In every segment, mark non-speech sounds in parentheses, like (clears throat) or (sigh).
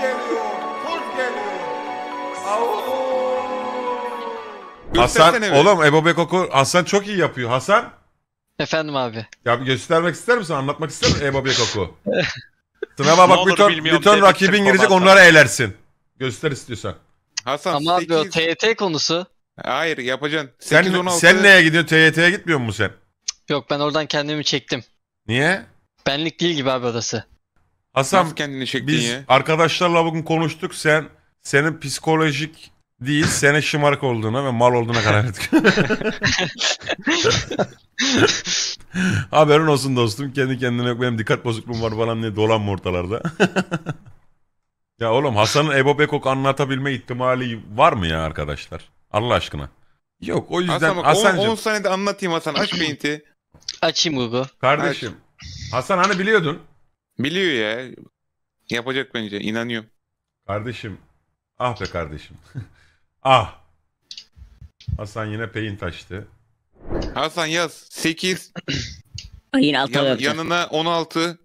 geliyor, Hasan, oğlum Ebo Bekoku Hasan çok iyi yapıyor. Hasan, Efendim abi. ya göstermek ister misin? Anlatmak ister misin Ebo Bekoku? (laughs) Sınava bak olur bütün, bilmiyorum, bütün rakibin girecek babam. onlara eğlersin. Göster istiyorsan. Hasan Ama abi o TYT konusu. Hayır yapacaksın. Sen, 8-16 sen neye gidiyorsun? TYT'ye gitmiyor musun sen? Yok ben oradan kendimi çektim. Niye? Benlik değil gibi abi orası. Hasan Nasıl kendini çektin biz ya? arkadaşlarla bugün konuştuk. Sen senin psikolojik değil, senin şımarık olduğuna ve mal olduğuna karar verdik. (laughs) Haberin olsun dostum. Kendi kendine yok benim dikkat bozukluğum var falan diye dolanma ortalarda. (laughs) ya oğlum Hasan'ın Ebo Bekok anlatabilme ihtimali var mı ya arkadaşlar? Allah aşkına. Yok o yüzden Hasan bak, Hasancığım- 10 saniyede anlatayım Hasan aç beinti. Açayım Google. Kardeşim. Hasan hani biliyordun. Biliyor ya. Yapacak bence. İnanıyorum. Kardeşim. Ah be kardeşim. (laughs) ah. Hasan yine peyin taştı. Hasan yaz. 8. (clears throat) Ay, Yine altta Yan, yanına 16.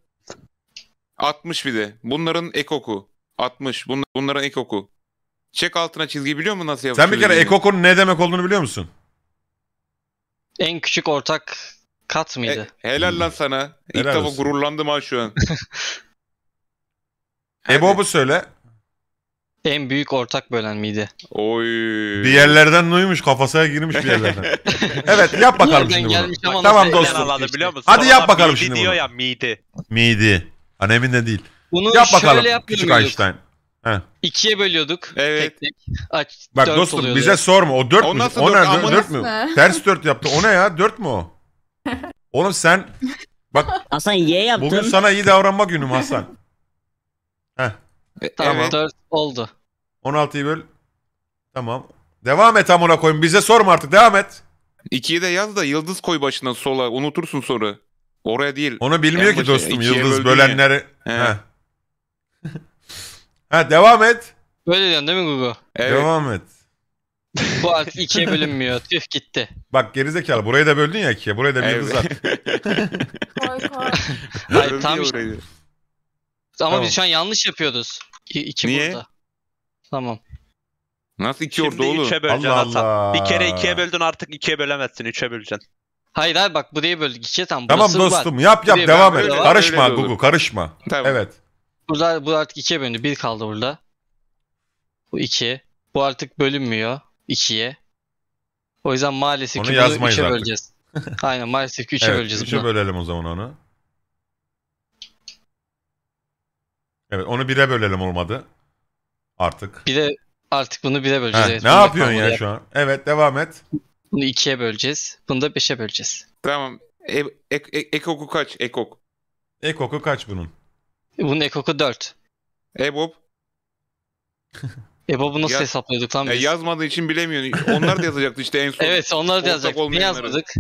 60 bir de. Bunların ekoku. 60. Bunlar, bunların ekoku. Çek altına çizgi biliyor musun nasıl Sen bir kere ekokun ne demek olduğunu biliyor musun? En küçük ortak Kat e, mıydı? E, helal lan hmm. sana. İlk Helal defa olsun. gururlandım ha şu an. (laughs) Ebob'u söyle. En büyük ortak bölen miydi? Oy. Bir yerlerden duymuş kafasına girmiş bir yerlerden. (laughs) evet yap bakalım Nereden şimdi bunu. gelmiş ama Tamam dostum. anladı biliyor musun? Hadi yap Sonradan bakalım midi şimdi diyor bunu. ya midi. Midi. Annemin de değil. Bunu Yap şöyle bakalım yapmıyor küçük muyduk? Einstein. İkiye bölüyorduk. Evet. Tek tek. Aç, Bak dört dostum oluyordu. bize sorma. O dört O mü? nasıl O dört? nerede? Amına Dört mü? Ters dört yaptı. O ne ya? Dört mü o? Oğlum sen bak Hasan Y yaptım. bugün sana iyi davranma günüm Hasan. Heh. E, tamam Evet. 4 oldu. 16'yı böl. Tamam. Devam et amına koyayım. Bize sorma artık. Devam et. 2'yi de yaz da yıldız koy başına sola. Unutursun soru. Oraya değil. Onu bilmiyor En ki başa dostum. Yıldız bölenleri. Ha. ha (laughs) devam et. Böyle diyorsun değil mi Gugu? Evet. Devam et. Bu ark ikiye bölünmüyor. Tüh gitti. Bak gerizekalı burayı da böldün ya ikiye. Burayı da bir yıldız at. (laughs) Koy koy. Hayır tam işte. Ama Tamam. biz şu an yanlış yapıyoruz. İ iki Niye? burada. Tamam. Nasıl iki orada Şimdi oğlum? Allah Allah. Bir kere ikiye böldün artık ikiye bölemezsin Üçe böleceksin. Hayır hayır bak burayı böldük. İkiye tam. Tamam dostum var. yap yap Buraya devam ben et. Karışma Gugu karışma. Tamam. Evet. Burada, bu artık ikiye bölündü. Bir kaldı burada. Bu iki. Bu artık bölünmüyor. 2'ye. O yüzden maalesef onu ki 3'e böleceğiz. (laughs) Aynen maalesef ki 3'e evet, böleceğiz. 3'e bölelim o zaman onu. Evet onu 1'e bölelim olmadı. Artık. Bir de artık bunu 1'e böleceğiz. Ha, evet, ne yapıyorsun ya şu an? Evet devam et. Bunu 2'ye böleceğiz. Bunu da 5'e böleceğiz. Tamam. E, ek, ek, ekoku kaç? Ekok. Ekoku kaç bunun? E, bunun ekoku 4. Ebop. (laughs) E bu nasıl Yaz- hesaplıyorduk lan E, yazmadığı için bilemiyorum. Onlar da yazacaktı işte en son. evet onlar da yazacak. Ne olmayanları. yazmadık?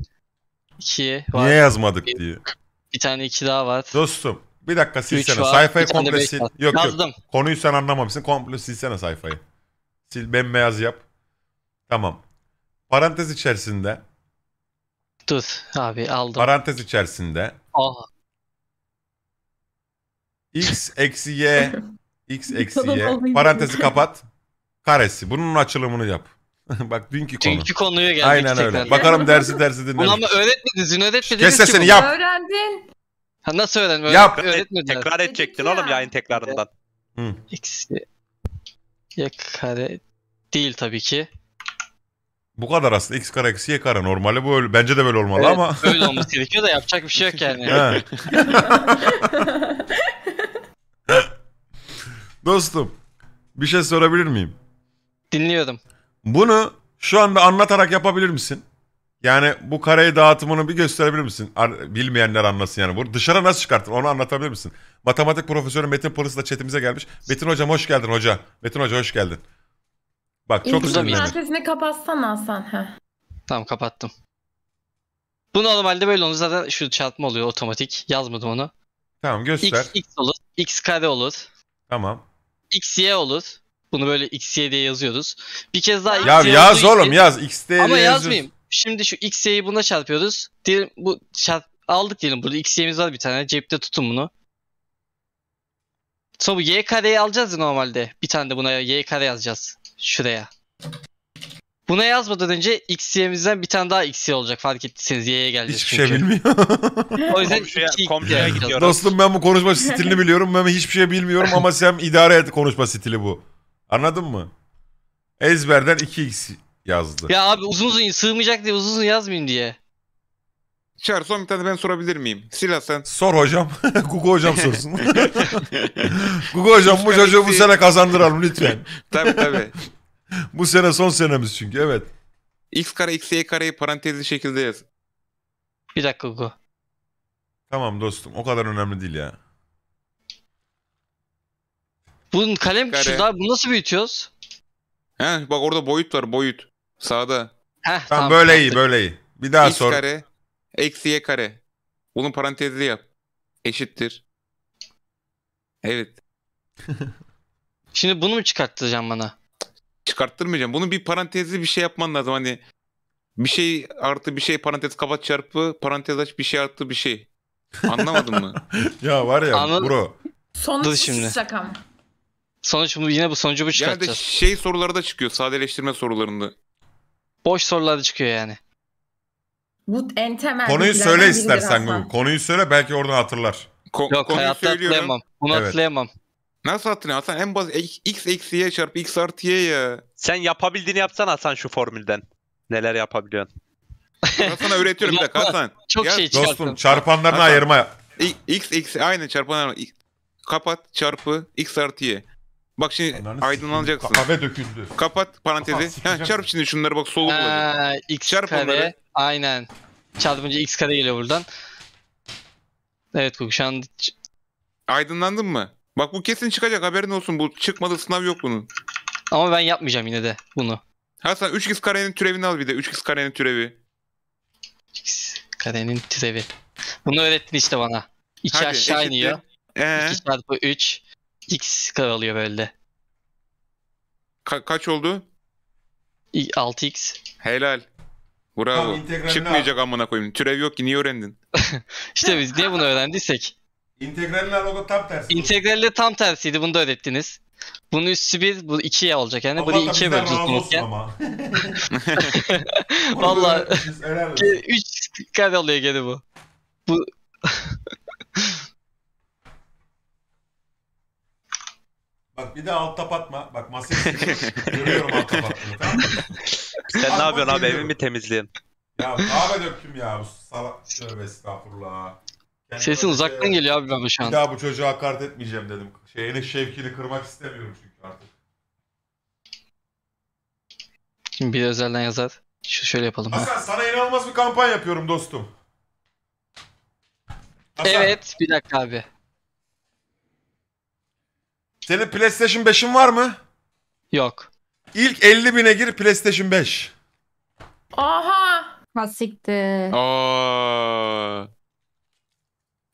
İki var. Niye yazmadık diye. Bir tane iki daha var. Dostum bir dakika silsene. var, Sayfayı bir komple sil. var. Yok yok. Yazdım. Konuyu sen anlamamışsın. Komple silsene sayfayı. Sil bembeyaz yap. Tamam. Parantez içerisinde, Dur abi aldım. parantez içerisinde Ah, x eksi y x eksi y (laughs) parantezi kapat karesi. Bunun açılımını yap. (laughs) Bak dünkü konu. Dünkü konuya geldik Aynen tekrar. öyle. Bakalım dersi dersi dinlemek. Bunu ama öğretmediniz. Dün öğretmediniz Kes sesini yap. Öğrendin. Ha, nasıl öğrendim? Yap. Öğretmediler. Tekrar edecektin oğlum yayın tekrarından. Hı. Eksi. Ya kare değil tabii ki. Bu kadar aslında x kare eksi y kare normalde bu öyle. Bence de böyle olmalı Evet, ama. Öyle olması gerekiyor da yapacak bir şey yok yani. (laughs) (laughs) Dostum bir şey sorabilir miyim? Dinliyordum. Bunu şu anda anlatarak yapabilir misin? Yani bu kareyi dağıtımını bir gösterebilir misin? Ar- Bilmeyenler anlasın yani. Bu dışarı nasıl çıkartın onu anlatabilir misin? Matematik profesörü Metin Pırıs da chatimize gelmiş. Metin hocam hoş geldin hoca. Metin hoca hoş geldin. Bak çok İlk üzüldüm. sesini kapatsana Hasan. Heh. Tamam kapattım. Bu normalde böyle olur. Zaten şu çarpma oluyor otomatik. Yazmadım onu. Tamam göster. X, X olur. X kare olur. Tamam. X, Y olur. Bunu böyle XY diye yazıyoruz. Bir kez daha XY Ya yaz oğlum XY. yaz. XT diye Ama yazıyoruz. yazmayayım. Şimdi şu XY'yi buna çarpıyoruz. Diyelim bu çarp aldık diyelim burada XY'miz var bir tane. Cepte tutun bunu. Sonra bu Y kareyi alacağız ya normalde. Bir tane de buna Y kare yazacağız. Şuraya. Buna yazmadan önce XY'mizden bir tane daha XY olacak fark ettiyseniz Y'ye geleceğiz Hiçbir çünkü. şey bilmiyor. (laughs) O yüzden Komşuya, iki komşuya XY gidiyorum. Dostum ben bu konuşma stilini biliyorum. Ben hiçbir şey bilmiyorum ama sen idare et konuşma stili bu. Anladın mı? Ezberden 2x yazdı. Ya abi uzun uzun sığmayacak diye uzun uzun yazmayayım diye. Çağrı son bir tane ben sorabilir miyim? Silah sen. Sor hocam. Google (laughs) hocam sorsun. Google (laughs) hocam bu çocuğu bu sene kazandıralım lütfen. (laughs) tabii tabii. bu sene son senemiz çünkü evet. X kare x y kareyi parantezli şekilde yaz. Bir dakika Google. Tamam dostum o kadar önemli değil ya. Bunun kalem Kare. şu daha bunu nasıl büyütüyoruz? He bak orada boyut var boyut. Sağda. Heh, tamam, tamam böyle iyi böyle iyi. Bir daha X sor. kare eksi y kare. Bunun parantezli yap. Eşittir. Evet. (laughs) Şimdi bunu mu çıkarttıracağım bana? Çıkarttırmayacağım. bunu bir parantezli bir şey yapman lazım. Hani bir şey artı bir şey parantez kapat çarpı parantez aç bir şey artı bir şey. Anlamadın mı? (laughs) ya var ya Anladım. bro. Sonuç şimdi. şaka mı? Sonuç bunu yine bu sonucu bu çıkartacağız. Yani şey soruları da çıkıyor sadeleştirme sorularında. Boş sorular da çıkıyor yani. Bu en temel Konuyu söyle istersen Google. Konuyu söyle belki oradan hatırlar. Ko- Yok konuyu hayatta söylüyorum. atlayamam. Bunu evet. atlayamam. Nasıl attın Hasan? En basit x eksi y çarpı x artı y ya. Sen yapabildiğini yapsan Hasan şu formülden. Neler yapabiliyorsun? Hasan'a öğretiyorum bir dakika Hasan. Çok ya, şey çıkarttım. Dostum çarpanlarını Hasan, ayırma. X eksi aynı çarpanlarını kapat çarpı x artı y. Bak şimdi aydınlanacaksın. Kahve döküldü. Kapat parantezi. Aha, ha, çarp şimdi şunları bak solu. olacak. X çarp kare. Onları. Aynen. Çarpınca x kare geliyor buradan. Evet Kuk şu an... Aydınlandın mı? Bak bu kesin çıkacak haberin olsun. Bu çıkmadı sınav yok bunun. Ama ben yapmayacağım yine de bunu. Hasan 3x karenin türevini al bir de. 3x karenin türevi. 3x karenin türevi. Bunu öğrettin işte bana. 2 aşağı eşittir. iniyor. Ee? 2 çarpı 3. X kalıyor böyle. Ka- kaç oldu? 6x. Helal. Bravo. Çıkmayacak al. amına koyayım. Türev yok ki niye öğrendin? (laughs) İşte biz niye bunu öğrendiysek. İntegralle logo tam tersi. İntegralle tam tersiydi. Bunu da öğrettiniz. Bunun üstü 1, bu 2'ye olacak yani. bunu 2'ye böleceğiz bulurken. Valla 3 kare oluyor gene bu. Bu (laughs) Bak bir de alt tapatma. Bak masaya siliyorum. (laughs) Görüyorum alt tapatmanı tamam mı? Sen ne yapıyorsun abi evimi mi temizleyin? Ya kahve döktüm ya bu salak. Tövbe estağfurullah. Kendi Sesin şey uzaktan geliyor abi ben şu an. Bir daha bu çocuğa kart etmeyeceğim dedim. Şeyini şevkini kırmak istemiyorum çünkü artık. Şimdi bir de özelden yazar. Şu şöyle yapalım. ha. Hasan sana inanılmaz bir kampanya yapıyorum dostum. Hasan, Evet bir dakika abi. Senin PlayStation 5'in var mı? Yok. İlk 50 bine gir PlayStation 5. Aha, Hasikti. Oo.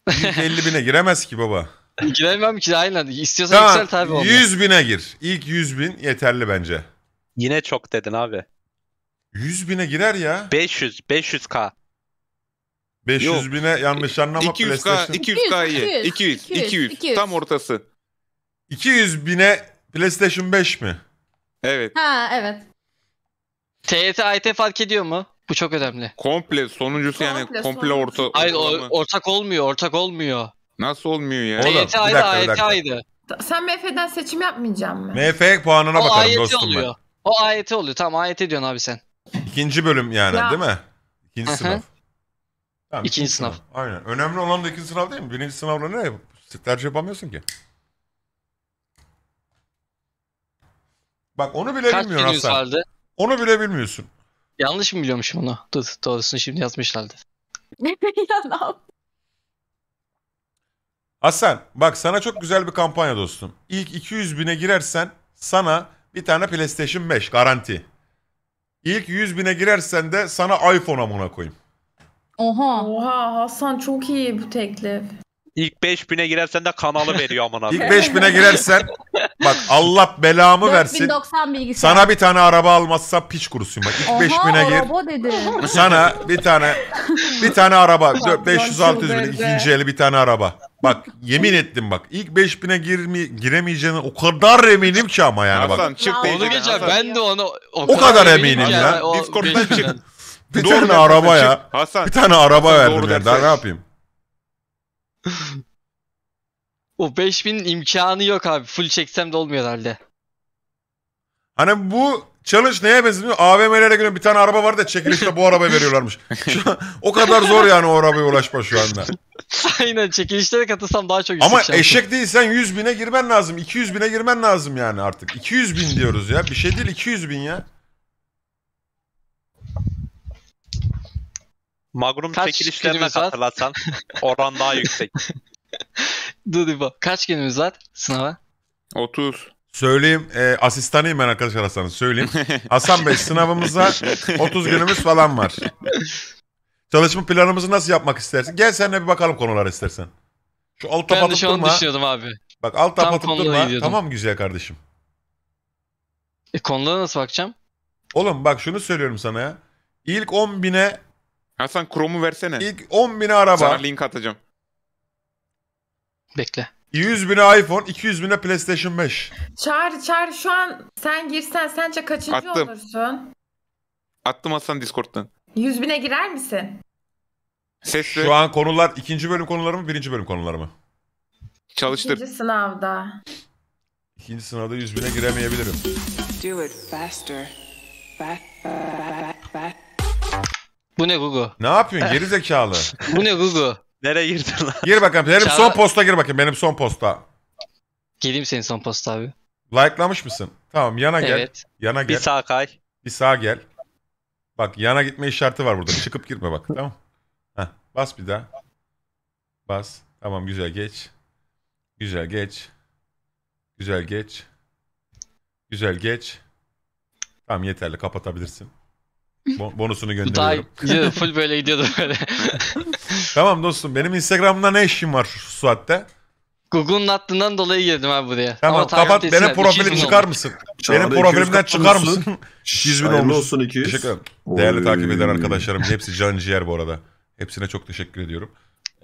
İlk 50 bine giremez ki baba. (laughs) Giremem ki aynen. İstiyorsan tamam. yükselt abi onu. 100 bine gir. İlk 100 bin yeterli bence. Yine çok dedin abi. 100 bine girer ya. 500. 500k. 500 Yok. bine yanlış anlama 200K, PlayStation. 200 200, 200, 200, 200, 200, 200, 200. Tam ortası. 200 bine PlayStation 5 mi? Evet. Ha evet. TYT AYT fark ediyor mu? Bu çok önemli. Komple sonuncusu yani komple, Komple orta. Hayır ortak olmuyor, ortak olmuyor. Nasıl olmuyor yani? Oğlum, TYT bir ayrı, AYT dakika. Sen MF'den seçim yapmayacağım mı? MF puanına O bakarım AYT dostum oluyor. O AYT oluyor. Tamam AYT diyorsun abi sen. İkinci bölüm yani Ya. değil mi? İkinci sınav. hı. Tamam, İkinci sınıf. Aynen. Önemli olan da ikinci sınav değil mi? Birinci sınavla ne? Tercih yapamıyorsun ki. Bak onu bile Kaç bilmiyorsun Hasan. Vardı? Onu bile bilmiyorsun. Yanlış mı biliyormuşum onu? Dur, doğrusunu şimdi yazmışlardı. ne (laughs) yap? Hasan bak sana çok güzel bir kampanya dostum. İlk 200 bine girersen sana bir tane PlayStation 5 garanti. İlk 100 bine girersen de sana iPhone amına koyayım. Oha. Oha Hasan çok iyi bu teklif. İlk 5000'e girersen de kanalı veriyor amına. İlk 5000'e girersen bak Allah belamı versin. Sana bir tane araba almazsa piç kurusun bak. İlk 5000'e gir. dedi. Sana bir tane bir tane araba 500 600 bin ikinci eli bir tane araba. Bak yemin ettim bak ilk 5000'e girme, giremeyeceğine o kadar eminim ki ama yani bak. Hasan çık Onu geçer ben de onu. o, o kadar eminim ya. o Discord'dan çık. Bir Doğru tane araba çık. ya. Hasan. Bir tane araba Hasan, doğru verdim ya. Daha ne yapayım? o 5000'in imkanı yok abi. Full çeksem de olmuyor herhalde. Hani bu çalış neye benziyor? AVM'lere göre bir tane araba var da çekilişte bu arabayı veriyorlarmış. (laughs) o kadar zor yani o arabaya ulaşma şu anda. Aynen de katılsam daha çok Ama şansım. eşek sen 100 bine girmen lazım. 200 bine girmen lazım yani artık. 200 bin diyoruz ya. Bir şey değil 200 bin ya. Magnum Kaç çekilişlerine hatırlatsan (laughs) oran daha yüksek. Dur Dibo. Kaç günümüz var sınava? 30. Söyleyeyim e, asistanıyım ben arkadaşlar Hasan'ın söyleyeyim. (laughs) Hasan Bey sınavımız var 30 günümüz falan var. Çalışma planımızı nasıl yapmak istersin? Gel seninle bir bakalım konular istersen. Şu alt ben de şu an düşünüyordum abi. Bak alt tap durma. Tamam güzel kardeşim. E konulara nasıl bakacağım? Oğlum bak şunu söylüyorum sana ya. İlk 10 bine Hasan Chrome'u versene. İlk 10 bin araba. Sana link atacağım. Bekle. 100 bine iPhone, 200 bine PlayStation 5. Çağır, çağır. şu an sen girsen sence kaçıncı Attım. olursun? Attım Hasan Discord'dan. 100 bine girer misin? Sesle. Şu an konular ikinci bölüm konuları mı, birinci bölüm konuları mı? Çalıştır. İkinci sınavda. İkinci sınavda 100 bine giremeyebilirim. Do it faster. Back, back. Bu ne Google? Ne yapıyorsun geri zekalı? (laughs) Bu ne Google? Nereye girdin lan? Gir bakalım. Benim Çağla- son posta gir bakayım. Benim son posta. Geleyim senin son posta abi. Like'lamış mısın? Tamam yana gel. Evet. Yana Bir sağ kay. Bir sağ gel. Bak yana gitme işareti var burada. Çıkıp gitme bak. Tamam. Heh, bas bir daha. Bas. Tamam güzel geç. Güzel geç. Güzel geç. Güzel geç. Tamam yeterli kapatabilirsin bonusunu gönderiyorum. Daha full böyle gidiyordu böyle. (laughs) tamam dostum benim Instagram'da ne işim var şu saatte? Google'un attığından dolayı girdim abi buraya. Tamam Ama kapat benim profilim çıkar mısın? Benim profilimden çıkar mısın? 200 (laughs) bin olmuş. olsun 200. Teşekkür ederim. Değerli takip eden arkadaşlarım (laughs) hepsi can ciğer bu arada. Hepsine çok teşekkür ediyorum.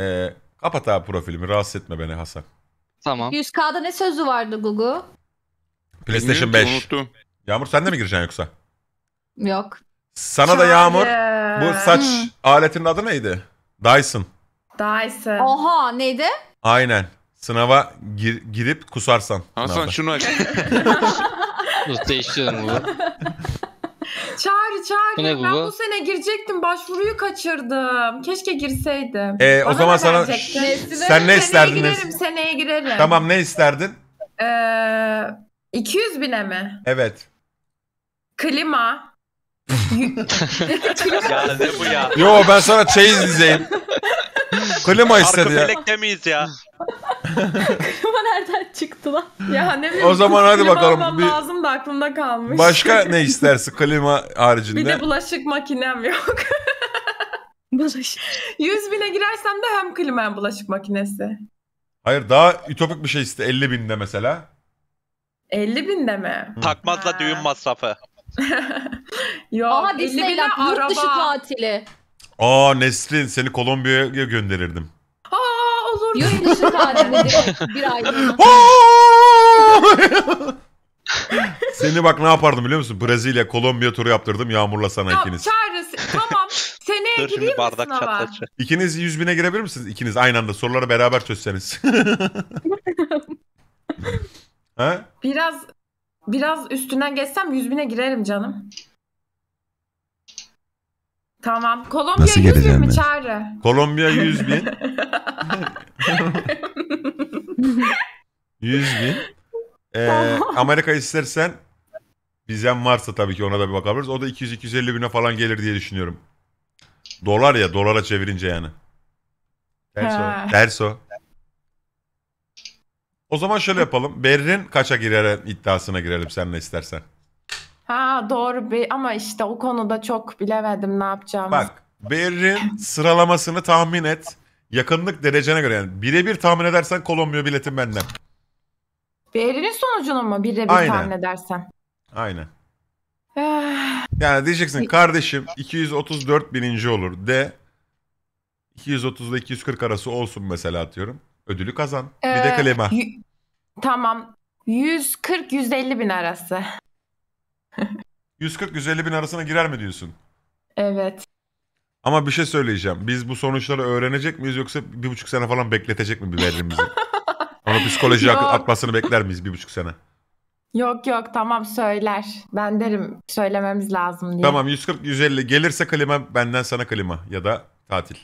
Ee, kapat abi profilimi rahatsız etme beni Hasan. Tamam. 100K'da ne sözü vardı Google? PlayStation 5. Unuttum. Yağmur sen de mi gireceksin yoksa? Yok. Sana da Yağmur. Bu hmm. saç aletinin adı neydi? Dyson. Dyson. Oha neydi? Aynen. Sınava gir- girip kusarsan. Hasan şunu aç. Bu (laughs) değiştirin bu. Çağrı çağrı. Ben bu? sene girecektim. Başvuruyu kaçırdım. Keşke girseydim. Ee, o zaman sana Sen ne isterdin? Seneye girerim. Seneye girerim. tamam ne isterdin? Ee, 200 bine mi? Evet. Klima. (laughs) ya ne bu ya? Yo ben sonra şey izleyeyim. Klima istedi ya. Arka miyiz ya? Klima (laughs) nereden çıktı lan? Ya ne bileyim. O zaman hadi bakalım. Bir... Lazım da aklımda kalmış. Başka (laughs) ne istersin klima haricinde? Bir de bulaşık makinem yok. bulaşık. 100 bine girersem de hem klima hem bulaşık makinesi. Hayır daha ütopik bir şey iste 50 binde mesela. 50 binde mi? Takmazla düğün masrafı. (laughs) Yok, Aha Disneyland yurt araba. dışı tatili. Aa Nesrin seni Kolombiya'ya gönderirdim. Aa olur. Yurt (laughs) dışı tatili bir aylığına. (laughs) Seni bak ne yapardım biliyor musun? Brezilya, Kolombiya turu yaptırdım Yağmur'la sana Ya ikiniz. çaresi. Tamam. Seneye Dur gireyim mi bardak sınava? çatlatacak. İkiniz 100 bine girebilir misiniz? İkiniz aynı anda soruları beraber çözseniz. ha? Biraz Biraz üstünden geçsem 100 bine girerim canım. Tamam. Kolombiya Nasıl 100 bin mi Çağrı? Kolombiya 100 bin. 100 (laughs) bin. Ee, Amerika istersen bizden varsa tabii ki ona da bir bakabiliriz. O da 200-250 bine falan gelir diye düşünüyorum. Dolar ya dolara çevirince yani. Ders o. Ders o. O zaman şöyle yapalım. Berrin kaça girer iddiasına girelim sen seninle istersen. Ha doğru bir ama işte o konuda çok bilemedim ne yapacağımı. Bak Berrin sıralamasını tahmin et. Yakınlık derecene göre yani birebir tahmin edersen Kolombiya biletim benden. Berrin'in sonucunu mu birebir tahmin edersen? Aynen. Eh. yani diyeceksin kardeşim 234 bininci olur de 230 ile 240 arası olsun mesela atıyorum. Ödülü kazan. Ee, bir de ee, kaleme. Y- tamam. 140-150 bin arası. 140-150 (laughs) bin arasına girer mi diyorsun? Evet. Ama bir şey söyleyeceğim. Biz bu sonuçları öğrenecek miyiz yoksa bir buçuk sene falan bekletecek mi biberimizi? Ama (laughs) psikoloji yok. atmasını bekler miyiz bir buçuk sene? Yok yok tamam söyler. Ben derim söylememiz lazım diye. Tamam 140-150 gelirse klima benden sana klima ya da tatil.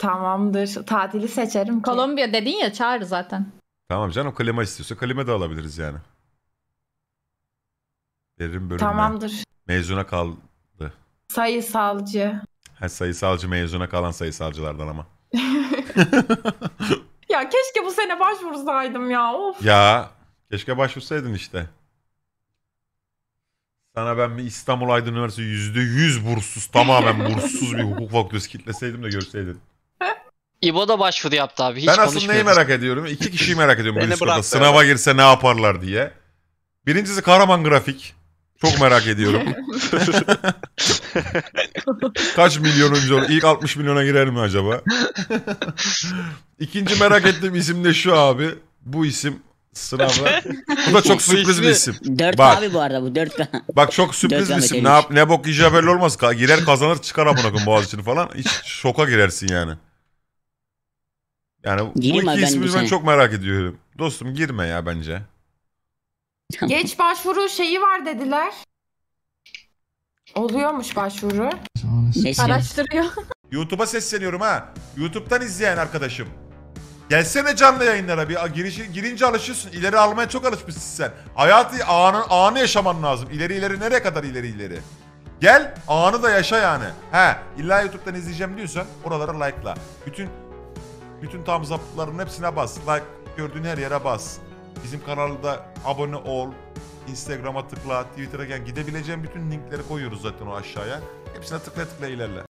Tamamdır. Tatili seçerim ki. Kolombiya dedin ya çağır zaten. Tamam canım klima istiyorsa klima da alabiliriz yani. Veririm bölümden. Tamamdır. Mezuna kaldı. Sayısalcı. Ha, sayısalcı mezuna kalan sayısalcılardan ama. (laughs) ya keşke bu sene başvursaydım ya. Of. Ya keşke başvursaydın işte. Sana ben bir İstanbul Aydın Üniversitesi %100 burssuz tamamen burssuz bir hukuk fakültesi kitleseydim de görseydin. İbo da başvuru yaptı abi. Hiç ben aslında neyi merak ediyorum? İki kişiyi merak ediyorum bu Discord'da. Sınava evet. girse ne yaparlar diye. Birincisi kahraman grafik. Çok merak ediyorum. (laughs) Kaç milyonuncu İlk 60 milyona girer mi acaba? İkinci merak ettiğim isim de şu abi. Bu isim sınavda. Bu da çok sürpriz bir isim. Dört bak, abi bu arada bu 4 Bak çok sürpriz bir isim. Ne, yap, ne bok yiyeceği belli olmaz. Girer kazanır çıkar amına koyayım Boğaziçi'ni falan. Hiç şoka girersin yani. Yani Gireyim bu iki ismi bir ben çok merak ediyorum. Dostum girme ya bence. Geç başvuru şeyi var dediler. Oluyormuş başvuru. Araştırıyor. YouTube'a sesleniyorum ha. YouTube'dan izleyen arkadaşım. Gelsene canlı yayınlara bir girişi, girince alışıyorsun. İleri almaya çok alışmışsın sen. Hayatı anı, anı yaşaman lazım. İleri ileri nereye kadar ileri ileri. Gel anı da yaşa yani. He illa YouTube'dan izleyeceğim diyorsan oralara like'la. Bütün bütün tam zaptların hepsine bas. Like gördüğün her yere bas. Bizim kanalda abone ol. Instagram'a tıkla, Twitter'a gel. Gidebileceğin bütün linkleri koyuyoruz zaten o aşağıya. Hepsine tıkla tıkla ilerle.